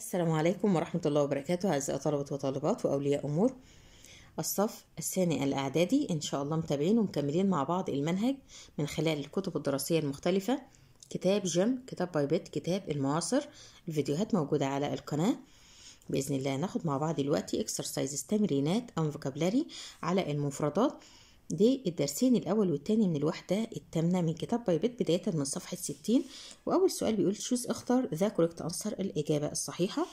السلام عليكم ورحمة الله وبركاته أعزائي طلبة وطالبات وأولياء أمور الصف الثاني الإعدادي إن شاء الله متابعين ومكملين مع بعض المنهج من خلال الكتب الدراسية المختلفة كتاب جيم كتاب باي بيت كتاب المعاصر الفيديوهات موجودة على القناة بإذن الله ناخد مع بعض دلوقتي اكسرسايزز تمرينات أو فوكابلاري على المفردات دي الدرسين الأول والتاني من الوحدة التامنة من كتاب بايبت بداية من صفحة ستين وأول سؤال بيقول شوز اختر ذا كوريكت أنصر الإجابة الصحيحة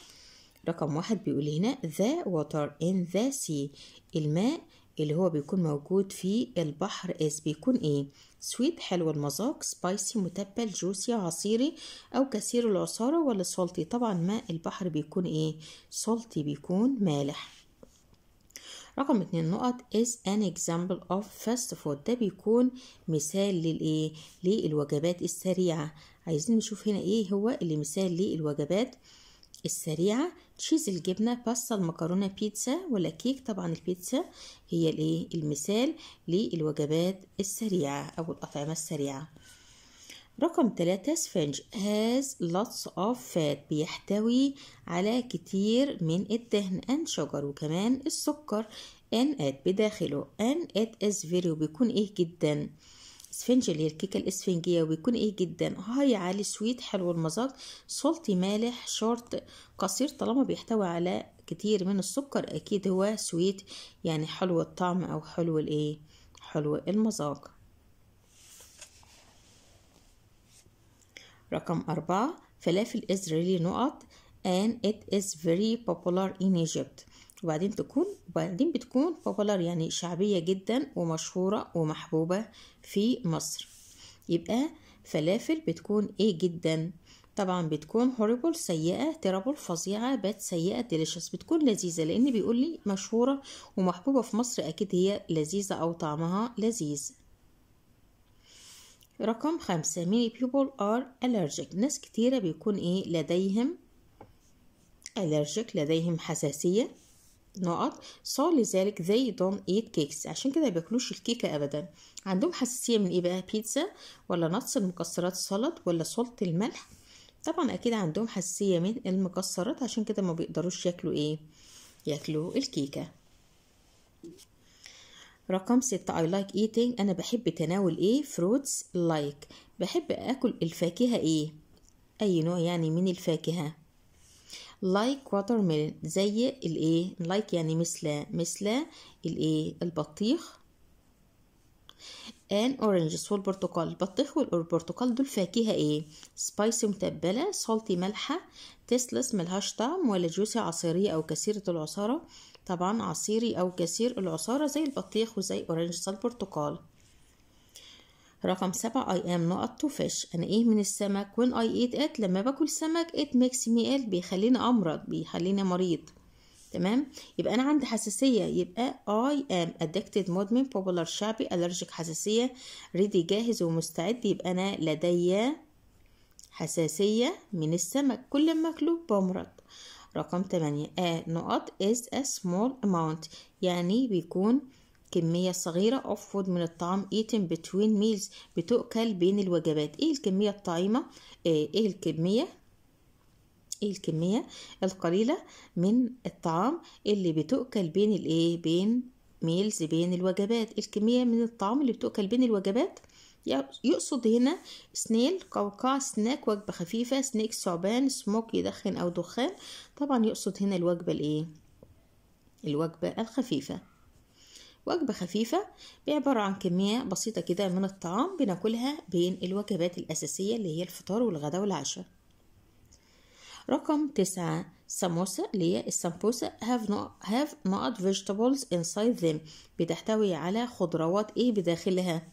رقم واحد بيقول هنا ذا water in the sea الماء اللي هو بيكون موجود في البحر اس بيكون ايه سويت حلو المذاق سبايسي متبل جوسي عصيري او كثير العصاره ولا سولتي طبعا ماء البحر بيكون ايه سولتي بيكون مالح رقم اتنين نقط is an example of fast food ده بيكون مثال للايه للوجبات السريعة عايزين نشوف هنا ايه هو اللي مثال للوجبات السريعة تشيز الجبنة باستا المكرونة بيتزا ولا كيك طبعا البيتزا هي الايه المثال للوجبات السريعة او الاطعمة السريعة رقم ثلاثة سفنج has lots of fat بيحتوي على كتير من الدهن and sugar وكمان السكر and it بداخله and it is very وبيكون ايه جدا سفنج اللي هي الكيكة الإسفنجية وبيكون ايه جدا هاي عالي سويت حلو المذاق صلتي مالح شورت قصير طالما بيحتوي على كتير من السكر أكيد هو سويت يعني حلو الطعم أو حلو الايه حلو المذاق رقم أربعة فلافل is really نقط and it is very popular in Egypt وبعدين تكون وبعدين بتكون popular يعني شعبية جدا ومشهورة ومحبوبة في مصر يبقى فلافل بتكون ايه جدا طبعا بتكون horrible سيئة terrible فظيعة بات سيئة delicious بتكون لذيذة لأن بيقول لي مشهورة ومحبوبة في مصر أكيد هي لذيذة أو طعمها لذيذ رقم خمسة many people are allergic ناس كتيرة بيكون ايه لديهم allergic لديهم حساسية نقط so لذلك they don't eat cakes عشان كده بياكلوش الكيكة أبدا عندهم حساسية من ايه بقى بيتزا ولا نص المكسرات السلط ولا سلط الملح طبعا أكيد عندهم حساسية من المكسرات عشان كده ما بيقدروش ياكلوا ايه ياكلوا الكيكة رقم ستة I like eating أنا بحب تناول إيه fruits like بحب أكل الفاكهة إيه أي نوع يعني من الفاكهة like watermelon زي الإيه like يعني مثل مثل الإيه البطيخ and oranges والبرتقال البطيخ والبرتقال دول فاكهة ايه spicy متبلة salty مالحة tasteless ملهاش طعم ولا جوسي عصيرية او كثيرة العصارة طبعا عصيري أو كسير العصارة زي البطيخ وزي أورنج البرتقال رقم سبعة I am not to fish أنا إيه من السمك when I eat it لما باكل سمك it makes me ill بيخليني أمرض بيخليني مريض تمام يبقى أنا عندي حساسية يبقى I am addicted مدمن popular شعبي allergic حساسية ready جاهز ومستعد يبقى أنا لدي حساسية من السمك كل ما أكله بمرض رقم 8 a نقط is a small amount يعني بيكون كمية صغيرة of food من الطعام eaten between meals بتؤكل بين الوجبات ايه الكمية الطعيمة ايه الكمية ايه الكمية القليلة من الطعام اللي بتؤكل بين الايه بين ميلز بين الوجبات الكمية من الطعام اللي بتؤكل بين الوجبات يقصد هنا سنيل قوقع سناك وجبة خفيفة سنيك ثعبان سموك يدخن أو دخان طبعا يقصد هنا الوجبة الإيه الوجبة الخفيفة وجبة خفيفة بعبارة عن كمية بسيطة كده من الطعام بناكلها بين الوجبات الأساسية اللي هي الفطار والغداء والعشاء رقم تسعة ساموسا اللي هي السامبوسا هاف no, have not vegetables inside them بتحتوي على خضروات ايه بداخلها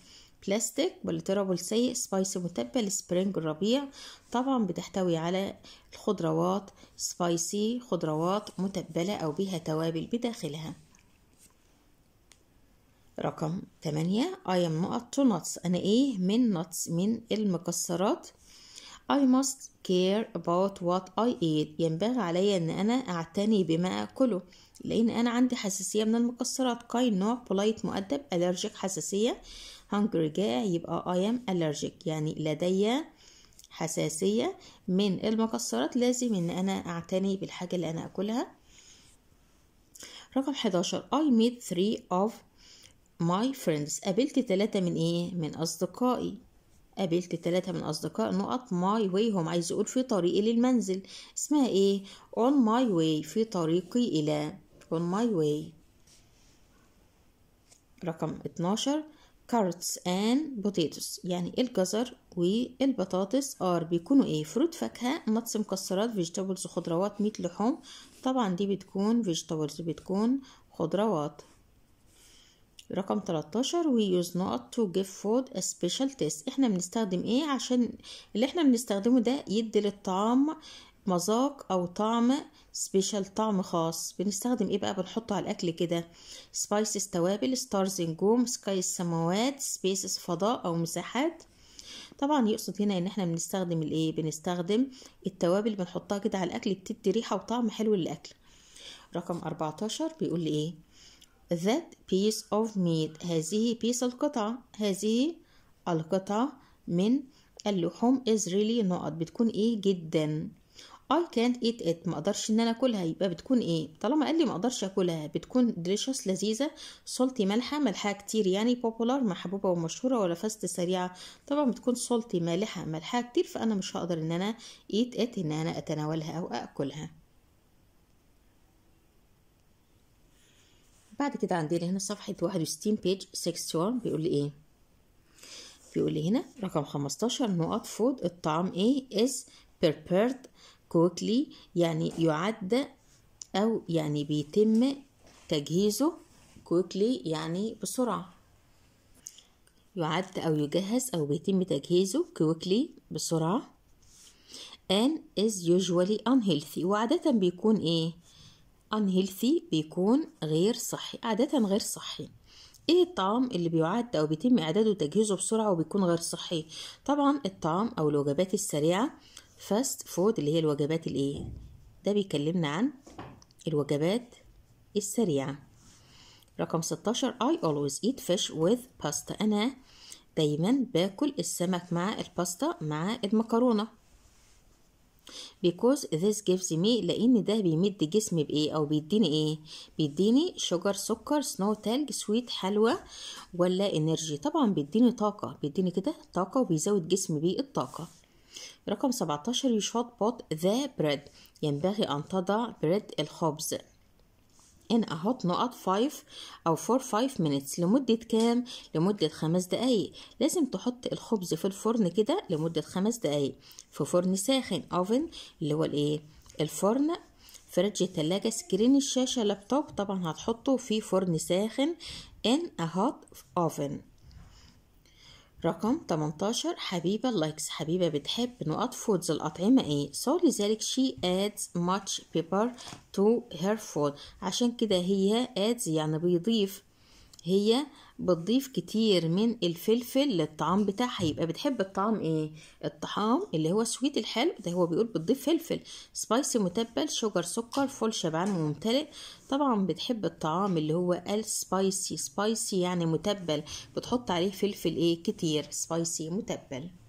بلاستيك بوليترابل سيء سبايسي متبل سبرينج الربيع طبعا بتحتوي على الخضروات سبايسي خضروات متبلة أو بها توابل بداخلها رقم 8 I am not to nuts أنا إيه من nuts من المكسرات I must care about what I eat ينبغي عليا ان انا اعتني بما اكله لان انا عندي حساسيه من المكسرات كاين نوع بولايت مؤدب الرجيك حساسيه hungry جائع يبقى I am allergic يعني لدي حساسية من المكسرات لازم ان انا اعتني بالحاجة اللي انا اكلها رقم 11 I meet three of my friends قابلت ثلاثة من ايه من اصدقائي قابلت ثلاثة من أصدقاء نقط my way هم عايز يقول في طريقي للمنزل اسمها ايه on my way في طريقي إلى on my way رقم 12 carrots and potatoes يعني الجزر والبطاطس ار بيكونوا ايه فروت فاكهة مطس مكسرات فيجيتابلز وخضروات ميت لحوم طبعا دي بتكون فيجيتابلز بتكون خضروات رقم 13 we use not to give food a special taste احنا بنستخدم ايه عشان اللي احنا بنستخدمه ده يدي للطعام مذاق او طعم سبيشال طعم خاص بنستخدم ايه بقى بنحطه على الاكل كده سبايسز توابل ستارز نجوم سكاي السماوات سبيسز فضاء او مساحات طبعا يقصد هنا ان احنا بنستخدم الايه بنستخدم التوابل بنحطها كده على الاكل بتدي ريحه وطعم حلو للاكل رقم 14 بيقول لي ايه that piece of meat هذه بيس القطعة هذه القطعة من اللحوم is really نقط بتكون ايه جدا I can't eat it ما اقدرش ان انا اكلها يبقى بتكون ايه طالما قال لي ما اقدرش اكلها بتكون delicious لذيذه salty مالحه مالحه كتير يعني popular محبوبه ومشهوره ولا فاست سريعه طبعا بتكون salty مالحه مالحه كتير فانا مش هقدر ان انا eat it ان انا اتناولها او اكلها بعد كده عندنا هنا صفحه 61 بيج 61 بيقول لي ايه بيقول لي هنا رقم 15 نقط فود الطعام ايه is prepared كوكلي يعني يعد أو يعني بيتم تجهيزه كوكلي يعني بسرعة يعد أو يجهز أو بيتم تجهيزه كويكلي بسرعة and is usually unhealthy وعادة بيكون إيه؟ unhealthy بيكون غير صحي عادة غير صحي ايه الطعام اللي بيعد او بيتم اعداده وتجهيزه بسرعه وبيكون غير صحي طبعا الطعام او الوجبات السريعه فاست فود اللي هي الوجبات الايه ده بيكلمنا عن الوجبات السريعة رقم 16 I always eat fish with pasta أنا دايما باكل السمك مع الباستا مع المكرونة because this gives me لأن ده بيمد جسمي بإيه أو بيديني إيه بيديني شجر سكر سنو تلج سويت حلوى ولا إنرجي طبعا بيديني طاقة بيديني كده طاقة وبيزود جسمي بيه الطاقة رقم 17 put the bread ينبغي أن تضع بريد الخبز in a hot not 5 أو 4 5 minutes لمدة كام؟ لمدة خمس دقايق لازم تحط الخبز في الفرن كده لمدة خمس دقايق في فرن ساخن oven اللي هو الايه؟ الفرن فريدج التلاجة سكرين الشاشة لابتوب طبعا هتحطه في فرن ساخن in a hot oven رقم 18 حبيبة لايكس حبيبة بتحب نقط فودز الأطعمة ايه so لذلك she adds much pepper to her food عشان كده هي adds يعني بيضيف هي بتضيف كتير من الفلفل للطعام بتاعها يبقى بتحب الطعام ايه الطعام اللي هو سويت الحلو ده هو بيقول بتضيف فلفل سبايسي متبل شوجر سكر فول شبعان وممتلئ طبعا بتحب الطعام اللي هو السبايسي سبايسي يعني متبل بتحط عليه فلفل ايه كتير سبايسي متبل